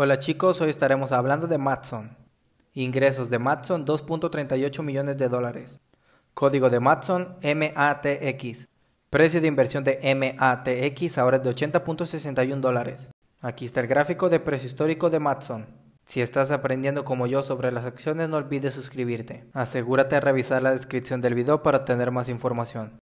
Hola chicos, hoy estaremos hablando de Matson. Ingresos de Matson 2.38 millones de dólares. Código de Matson MATX. Precio de inversión de MATX ahora es de 80.61 dólares. Aquí está el gráfico de precio histórico de Matson. Si estás aprendiendo como yo sobre las acciones no olvides suscribirte. Asegúrate de revisar la descripción del video para obtener más información.